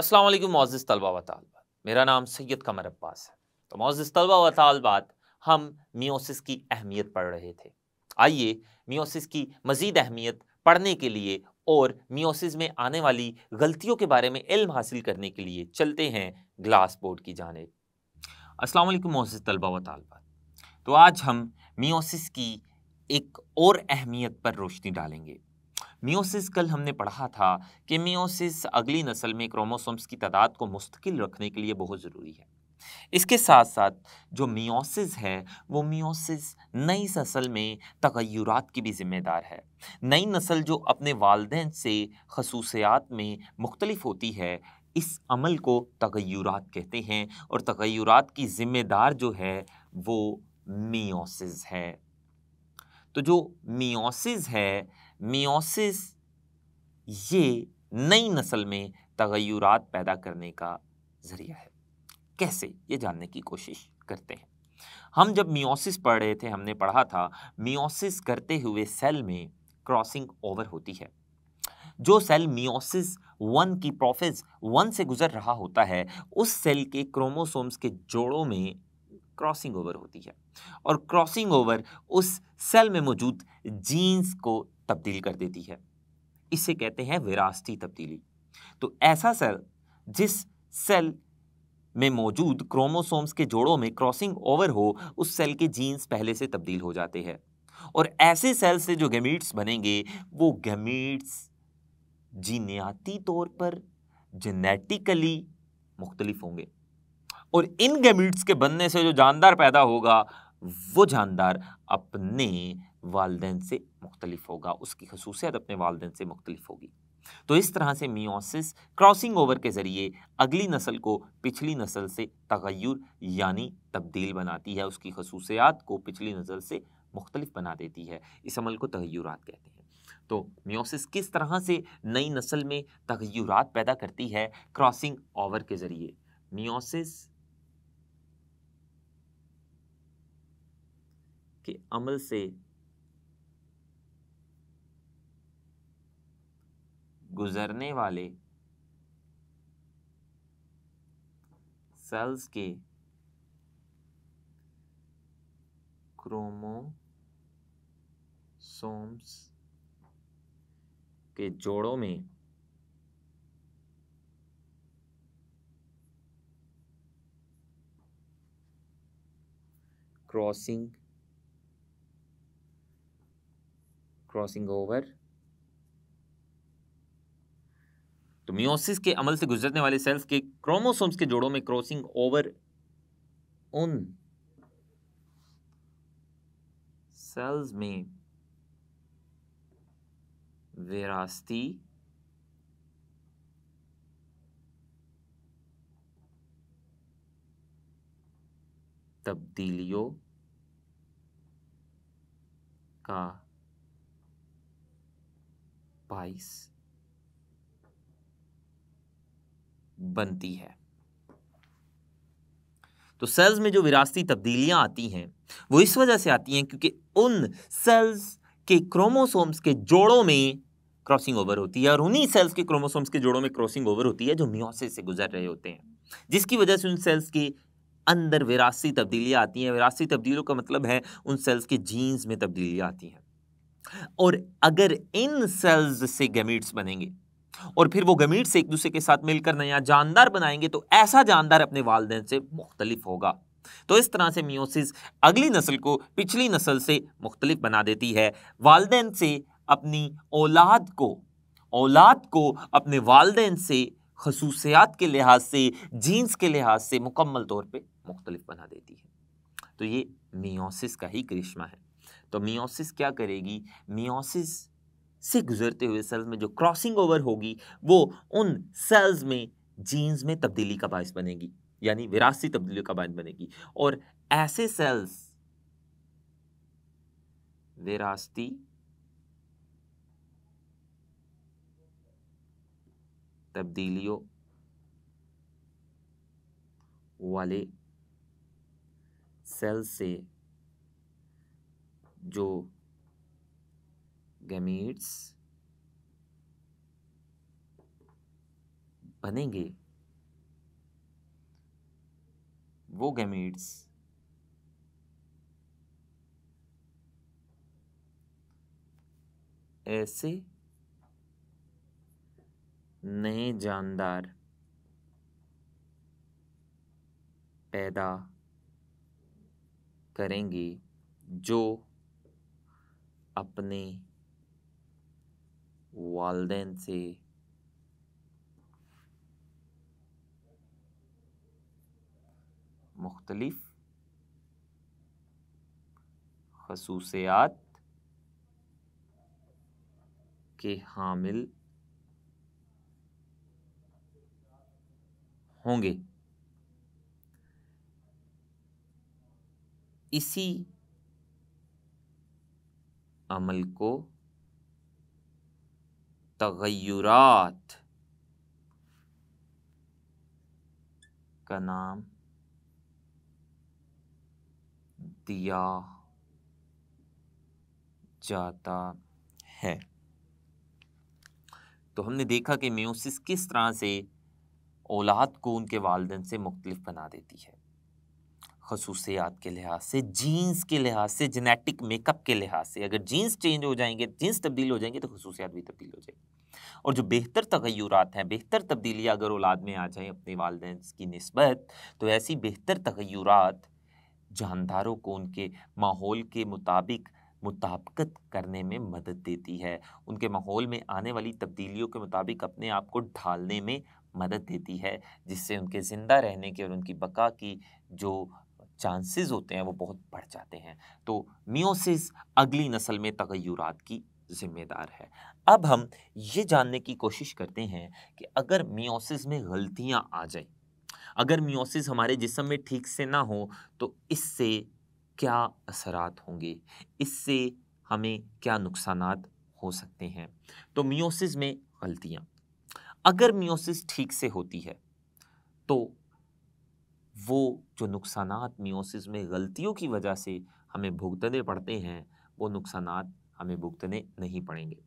Aslam Moz तलबा व तालबात मेरा नाम सैयद कमर अब्बास है तो मोज़ तलबा व तालबात हम मियोसिस की अहमियत पढ़ रहे थे आइए मियोसिस की मज़ीद अहमियत पढ़ने के लिए और मियोसिस में आने वाली गलतियों के बारे में इल्म हासिल करने के लिए चलते हैं ग्लास बोर्ड की जानेब अस्सलाम मोज़ तलबा व तालबात तो आज हम मियोसिस की एक और अहमियत पर रोशनी डालेंगे मियोसिस कल हमने पढ़ा था कि मियोसिस अगली नस्ल में क्रोमोसोम्स की तादाद को मुस्तकिल रखने के लिए बहुत ज़रूरी है इसके साथ साथ जो मियोसिस है वो मियोसिस नई नस्ल में तगैरत की भी ज़िम्मेदार है नई नस्ल जो अपने वालदे से खसूसियात में मुख्तलफ होती है इस अमल को तगैरत कहते हैं और तगैरत की ज़िम्मेदार जो है वो मियोसिस है तो जो मियोसिस है मियोसिस ये नई नस्ल में तगैरात पैदा करने का ज़रिया है कैसे ये जानने की कोशिश करते हैं हम जब मियोसिस पढ़ रहे थे हमने पढ़ा था मियोसिस करते हुए सेल में क्रॉसिंग ओवर होती है जो सेल मियोसिस वन की प्रोफेस वन से गुजर रहा होता है उस सेल के क्रोमोसोम्स के जोड़ों में क्रॉसिंग ओवर होती है और क्रॉसिंग ओवर उस सेल में मौजूद जीन्स को तब्दील कर देती है इसे कहते हैं विरासती तब्दीली तो ऐसा सेल जिस सेल में मौजूद क्रोमोसोम्स के जोड़ों में क्रॉसिंग ओवर हो उस सेल के जीन्स पहले से तब्दील हो जाते हैं और ऐसे सेल से जो गैमीट्स बनेंगे वो गैमीट्स जीनियाती तौर पर जेनेटिकली मुख्तलिफ होंगे और इन गैमीट्स के बनने से जो जानदार पैदा होगा वो जानदार अपने वालदेन से मुख्तलिफ होगा उसकी खसूसियत अपने वालदेन से मुख्तलिफ होगी तो इस तरह से मियोसिस क्रॉसिंग ओवर के ज़रिए अगली नस्ल को पिछली नस्ल से तगैर यानी तब्दील बनाती है उसकी खसूसियात को पिछली नस्ल से मुख्तलिफ बना देती है इस अमल को तगैरत कहते हैं तो मियोसिस किस तरह से नई नस्ल में तगैरत पैदा करती है क्रॉसिंग ओवर के ज़रिए म्योसिस के अमल से गुजरने वाले सेल्स के क्रोमोसोम्स के जोड़ों में क्रॉसिंग क्रॉसिंग ओवर तो मियोसिस के अमल से गुजरने वाले सेल्स के क्रोमोसोम्स के जोड़ों में क्रॉसिंग ओवर उन सेल्स में विरासती तब्दीलियों का बाईस बनती है तो सेल्स में जो विरासती तब्दीलियां आती हैं वो इस वजह से आती हैं क्योंकि उन सेल्स के क्रोमोसोम्स के जोड़ों में क्रॉसिंग ओवर होती है और उन्हीं सेल्स के क्रोमोसोम्स के जोड़ों में क्रॉसिंग ओवर होती है जो म्योसिस से गुजर रहे होते हैं जिसकी वजह से उन सेल्स के अंदर विरासती तब्दीलियां आती हैं विरासती तब्दीलियों का मतलब है उन सेल्स के जीन्स में तब्दीलियां आती हैं और अगर इन सेल्स से गैमीट्स बनेंगे और फिर वो गमीर से एक दूसरे के साथ मिलकर नया जानदार बनाएंगे तो ऐसा जानदार अपने वालदे से मुख्तलिफ होगा तो इस तरह से मियोसिस अगली नस्ल को पिछली नस्ल से मुख्तलिफ बना देती है वालदे से अपनी औलाद को औलाद को अपने वालदे से खसूसियात के लिहाज से जीन्स के लिहाज से मुकम्मल तौर पर मुख्तलिफ बना देती है तो ये मियोसिस का ही करिश्मा है तो मियोसिस क्या करेगी मियोसिस से गुजरते हुए सेल्स में जो क्रॉसिंग ओवर होगी वो उन सेल्स में जीन्स में तब्दीली का बायस बनेगी यानी विरासती तब्दीली का बायस बनेगी और ऐसे सेल्स विरासती तब्दीलियों वाले सेल से जो गैमेट्स बनेंगे वो गैमेट्स ऐसे नए जानदार पैदा करेंगे जो अपने वालदेन से मुख्तलफ़ खसूसियात के हामिल होंगे इसी अमल को तगैरत का नाम दिया जाता है तो हमने देखा कि म्यूसिस किस तरह से औलाद को उनके वालदेन से मुख्तलिफ बना देती है खसूसियात के लिहाज से जीन्स के लिहाज से जेनेटिक मेकअप के लिहाज से अगर जीन्स चेंज हो जाएंगे जीन्स तब्दील हो जाएंगे तो खसूसियात भी तब्दील हो जाएगी और जो बेहतर तगैरत हैं बेहतर तब्दीलियाँ अगर औलाद में आ जाएँ अपने वालदे की नस्बत तो ऐसी बेहतर तगैरत जानदारों को उनके माहौल के मुताबिक मुताबकत करने में मदद देती है उनके माहौल में आने वाली तब्दीलियों के मुताबिक अपने आप को ढालने में मदद देती है जिससे उनके ज़िंदा रहने की और उनकी बका की जो चांसेस होते हैं वो बहुत बढ़ जाते हैं तो मियोसिस अगली नस्ल में तगैरत की ज़िम्मेदार है अब हम ये जानने की कोशिश करते हैं कि अगर मियोसिस में गलतियाँ आ जाए अगर मियोसिस हमारे जिसम में ठीक से ना हो तो इससे क्या असरात होंगे इससे हमें क्या नुकसान हो सकते हैं तो मियोसिस में गलतियाँ अगर मियोसिस ठीक से होती है तो वो जो नुकसान मियोसिस में गलतियों की वजह से हमें भुगतने पड़ते हैं वो नुकसान हमें भुगतने नहीं पड़ेंगे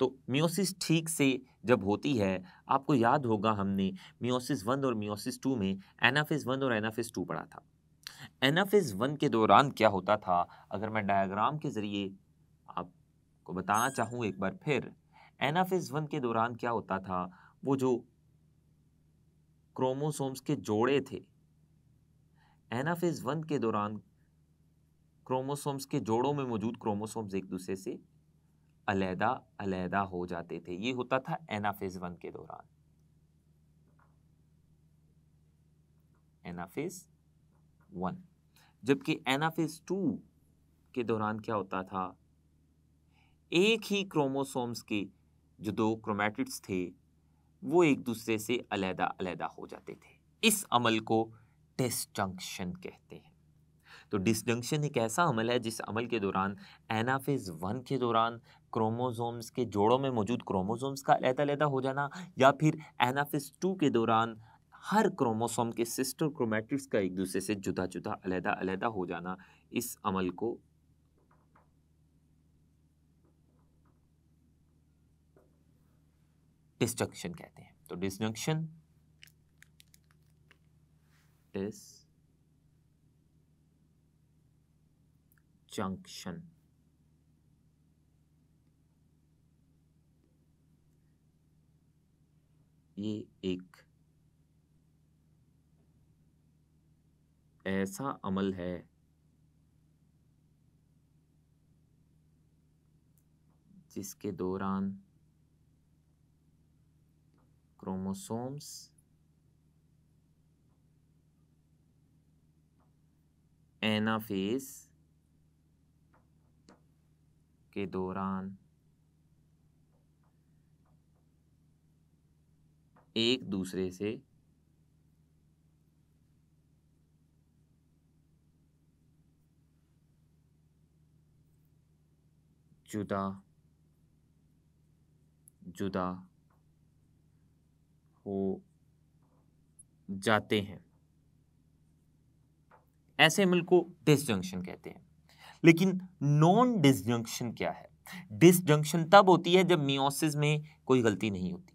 तो मियोसिस ठीक से जब होती है आपको याद होगा हमने मियोसिस वन और मियोसिस टू में एनाफिस वन और एनाफिस टू पढ़ा था एनाफिस वन के दौरान क्या होता था अगर मैं डायग्राम के ज़रिए आपको बताना चाहूँ एक बार फिर एनाफिस वन के दौरान क्या होता था वो जो क्रोमोसोम्स के जोड़े थे एनाफेज वन के दौरान क्रोमोसोम्स के जोड़ों में मौजूद क्रोमोसोम्स एक दूसरे से अलहदा अलहदा हो जाते थे ये होता था एनाफेज वन के दौरान एनाफेज वन जबकि एनाफेज टू के दौरान क्या होता था एक ही क्रोमोसोम्स के जो दो क्रोमेटिड्स थे वो एक दूसरे से अलहदा अलहदा हो जाते थे इस अमल को डिसजंक्शन कहते हैं तो डिसजंक्शन एक ऐसा अमल है जिस अमल के दौरान एनाफेज वन के दौरान क्रोमोसोम्स के जोड़ों में मौजूद क्रोमोसोम्स का अलहदा अलहदा हो जाना या फिर एनाफेज टू के दौरान हर क्रोमोसोम के सिस्टर क्रोमेट्रिक्स का एक दूसरे से जुदा जुदा अलहदा अलहदा हो जाना इस अमल को डिसजंक्शन कहते हैं तो डिसजंक्शन is junction ये एक ऐसा अमल है जिसके दौरान क्रोमोसोम्स एनाफेज फेस के दौरान एक दूसरे से जुदा जुदा हो जाते हैं ऐसे मिल को डिसजंक्शन कहते हैं लेकिन नॉन डिसजंक्शन क्या है डिसजंक्शन तब होती है जब मियोसिस में कोई गलती नहीं होती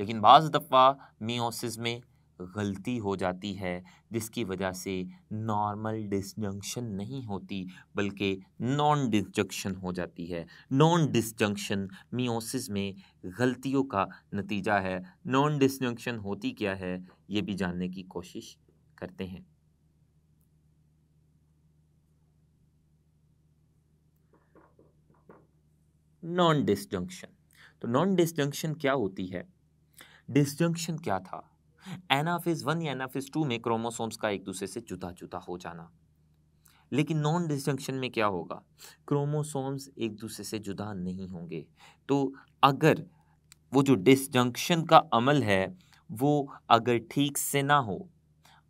लेकिन बाज़ दफ़ा मियोसिस में गलती हो जाती है जिसकी वजह से नॉर्मल डिसजंक्शन नहीं होती बल्कि नॉन डिसजंक्शन हो जाती है नॉन डिसजंक्शन मियोसिस में गलतियों का नतीजा है नॉन डिसजंक्शन होती क्या है ये भी जानने की कोशिश करते हैं नॉन डिस्जंक्शन तो नॉन डिस्जंक्शन क्या होती है डिस्जंक्शन क्या था एनाफिस वन या एनाफिस टू में क्रोमोसोम्स का एक दूसरे से जुदा जुदा हो जाना लेकिन नॉन डिस्जंक्शन में क्या होगा क्रोमोसोम्स एक दूसरे से जुदा नहीं होंगे तो अगर वो जो डिस्जंक्शन का अमल है वो अगर ठीक से ना हो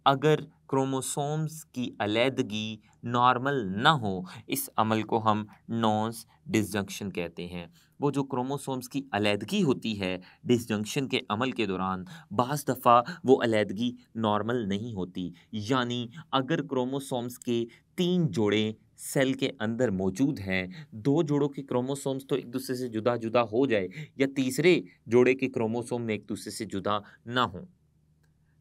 अगर क्रोमोसोम्स की अलीदगी नॉर्मल ना हो इस अमल को हम नॉन्स डिसजंक्शन कहते हैं वो जो क्रोमोसोम्स की अलीदगी होती है डिसजंक्शन के अमल के दौरान बज़ दफ़ा वो अलीदगी नॉर्मल नहीं होती यानी अगर क्रोमोसोम्स के तीन जोड़े सेल के अंदर मौजूद हैं दो जोड़ों के क्रोमोसोम्स तो एक दूसरे से जुदा जुदा हो जाए या तीसरे जोड़े के क्रोमोसोम में एक दूसरे से जुदा ना हो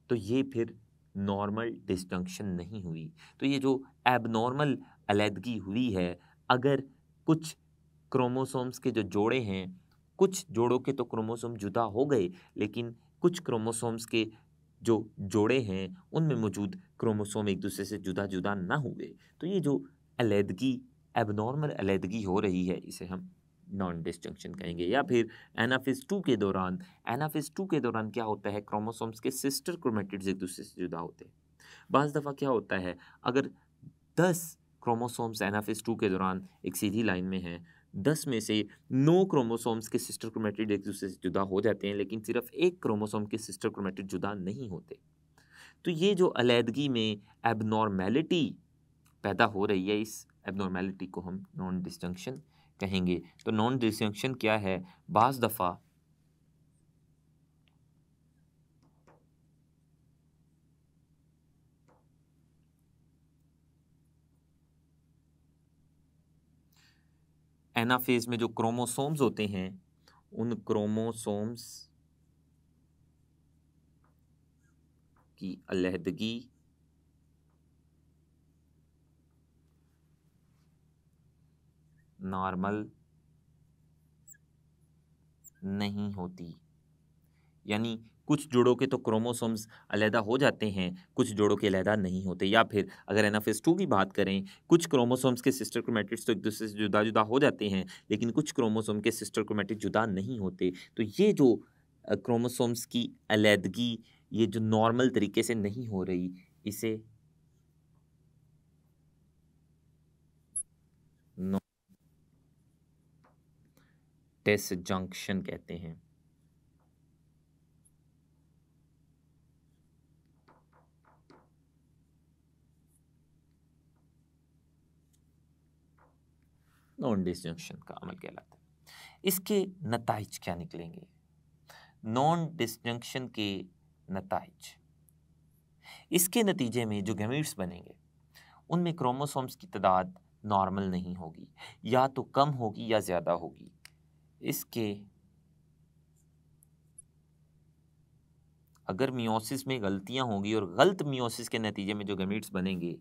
तो ये फिर नॉर्मल डिस्जंक्शन नहीं हुई तो ये जो एबनॉर्मल अलीदगी हुई है अगर कुछ क्रोमोसोम्स के जो जोड़े हैं कुछ जोड़ों के तो क्रोमोसोम जुदा हो गए लेकिन कुछ क्रोमोसोम्स के जो जोड़े हैं उनमें मौजूद क्रोमोसोम एक दूसरे से जुदा जुदा ना हुए तो ये जो अलीदगी एबनॉर्मल अलीदगी हो रही है इसे हम नॉन डिस्जंक्शन कहेंगे या फिर एनाफिस टू के दौरान एनाफिस टू के दौरान क्या होता है क्रोमोसोम्स के सिस्टर क्रोमेटिड्स एक दूसरे से जुदा होते हैं बज दफ़ा क्या होता है अगर दस क्रोमोसोम्स एनाफिस टू के दौरान एक सीधी लाइन में हैं दस में से नौ क्रोमोसोम्स के सिस्टर क्रोमेटिड एक दूसरे से जुदा हो जाते हैं लेकिन सिर्फ एक क्रोमोसोम के सिस्टर क्रोमेटिड जुदा नहीं होते तो ये जो अलीदगी में एबनॉर्मेलिटी पैदा हो रही है इस एबनॉर्मेलिटी को हम नॉन डिस्जंक्शन कहेंगे तो नॉन डिसंक्शन क्या है बाज़ दफ़ा एनाफेज में जो क्रोमोसोम्स होते हैं उन क्रोमोसोम्स की अलहदगी नॉर्मल नहीं होती यानी कुछ जोड़ों के तो क्रोमोसोम्स अलहदा हो जाते हैं कुछ जोड़ों के अलहदा नहीं होते या फिर अगर एनाफेस टू की बात करें कुछ क्रोमोसोम्स के सिस्टर क्रोमेटिक्स तो एक दूसरे से जुदा जुदा हो जाते हैं लेकिन कुछ क्रोमोसोम के सिस्टर क्रोमेटिड जुदा नहीं होते तो ये जो क्रोमोसोम्स की अलहदगी ये जो नॉर्मल तरीके से नहीं हो रही इसे डिस जंक्शन कहते हैं नॉन डिसजंक्शन का अमल कहलाता है इसके नतज क्या निकलेंगे नॉन डिसजंक्शन के नतज इसके नतीजे में जो गैमीट्स बनेंगे उनमें क्रोमोसोम्स की तादाद नॉर्मल नहीं होगी या तो कम होगी या ज़्यादा होगी इसके अगर मियोसिस में गलतियां होंगी और गलत मियोसिस के नतीजे में जो गमीट्स बनेंगे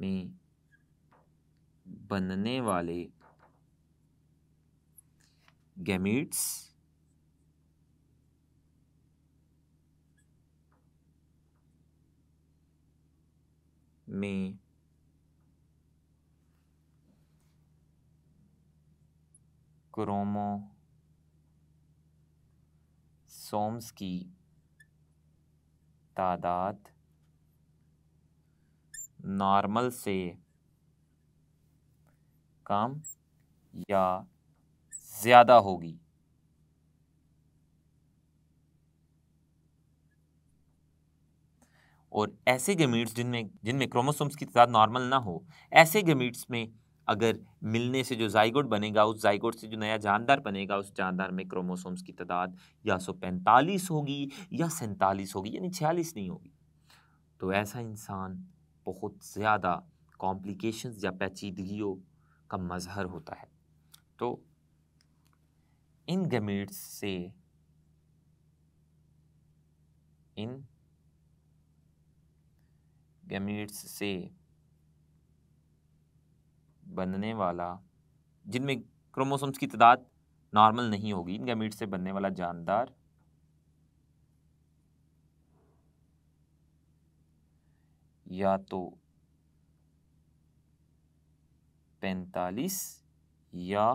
में बनने वाले गैमीट्स में क्रोमो सोम्स की तादाद नॉर्मल से कम या ज़्यादा होगी और ऐसे गमीट्स जिनमें जिनमें क्रोमोसोम्स की तादाद नॉर्मल ना हो ऐसे गमीट्स में अगर मिलने से जो जाइगोट बनेगा उस जयगोड से जो नया जानदार बनेगा उस जानदार में क्रोमोसोम्स की तादाद या सौ पैंतालीस होगी या सैंतालीस होगी यानी छियालीस नहीं होगी तो ऐसा इंसान बहुत ज़्यादा कॉम्प्लिकेशंस या पैचीदगियों का मजहर होता है तो इन गमेट्स से इन गमेट्स से बनने वाला जिनमें क्रोमोसोम्स की तादाद नॉर्मल नहीं होगी इन गैमीट से बनने वाला जानदार या तो पैंतालीस या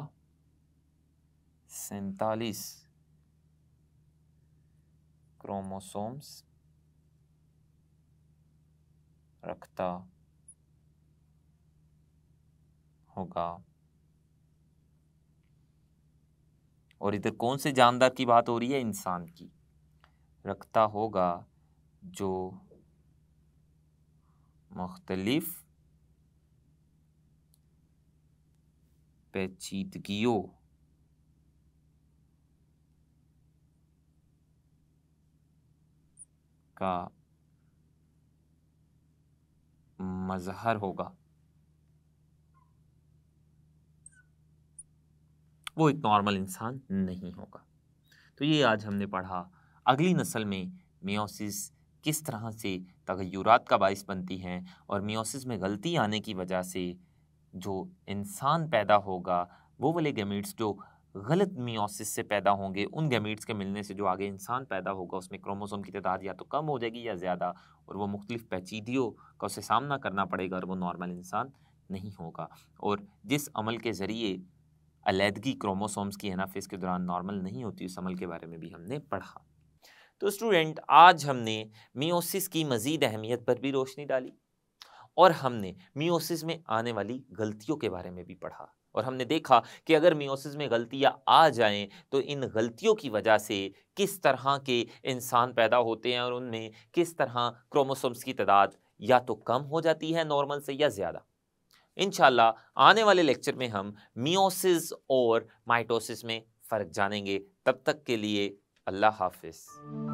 सैतालीस क्रोमोसोम्स रखता होगा और इधर कौन से जानदार की बात हो रही है इंसान की रखता होगा जो मुख्तलिफ पेचीदगियों का मजहर होगा वो एक नॉर्मल इंसान नहीं होगा तो ये आज हमने पढ़ा अगली नस्ल में मियोसिस किस तरह से तगैरात का बायस बनती हैं और मियोसिस में गलती आने की वजह से जो इंसान पैदा होगा वो वाले गैमीट्स जो गलत मियोसिस से पैदा होंगे उन गैमीट्स के मिलने से जो आगे इंसान पैदा होगा उसमें क्रोमोसोम की तादाद या तो कम हो जाएगी या ज़्यादा और वो मुख्तलिफ पेचीदियों का उसे सामना करना पड़ेगा और वो नॉर्मल इंसान नहीं होगा और जिस अमल के ज़रिए अलीदगी क्रोमोसोम्स की एनाफेज के दौरान नॉर्मल नहीं होती उस अमल के बारे में भी हमने पढ़ा तो स्टूडेंट आज हमने मियोसिस की मज़ीद अहमियत पर भी रोशनी डाली और हमने मियोसिस में आने वाली गलतियों के बारे में भी पढ़ा और हमने देखा कि अगर मियोसिस में गलतियाँ आ जाएं तो इन गलतियों की वजह से किस तरह के इंसान पैदा होते हैं और उनमें किस तरह क्रोमोसोम्स की तादाद या तो कम हो जाती है नॉर्मल से या ज़्यादा इन आने वाले लेक्चर में हम मियोसिस और माइटोसिस में फ़र्क जानेंगे तब तक के लिए अल्लाह हाफिज़